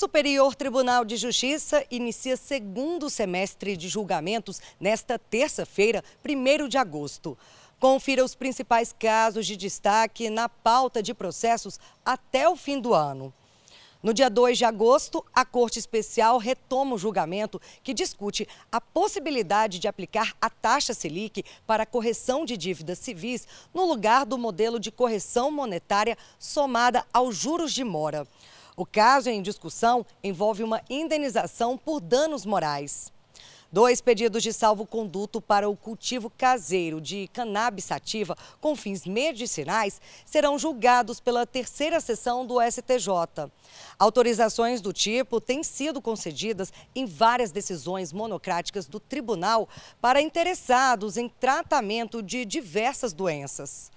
Superior Tribunal de Justiça inicia segundo semestre de julgamentos nesta terça-feira, 1 de agosto. Confira os principais casos de destaque na pauta de processos até o fim do ano. No dia 2 de agosto, a Corte Especial retoma o julgamento que discute a possibilidade de aplicar a taxa Selic para correção de dívidas civis no lugar do modelo de correção monetária somada aos juros de mora. O caso em discussão envolve uma indenização por danos morais. Dois pedidos de salvo-conduto para o cultivo caseiro de cannabis sativa com fins medicinais serão julgados pela terceira sessão do STJ. Autorizações do tipo têm sido concedidas em várias decisões monocráticas do tribunal para interessados em tratamento de diversas doenças.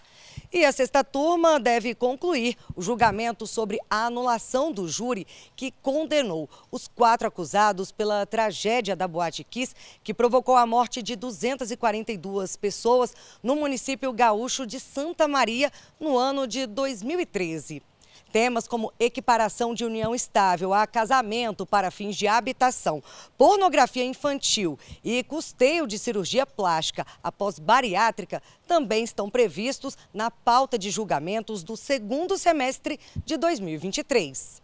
E a sexta turma deve concluir o julgamento sobre a anulação do júri que condenou os quatro acusados pela tragédia da Boate Kiss, que provocou a morte de 242 pessoas no município gaúcho de Santa Maria no ano de 2013. Temas como equiparação de união estável a casamento para fins de habitação, pornografia infantil e custeio de cirurgia plástica após bariátrica também estão previstos na pauta de julgamentos do segundo semestre de 2023.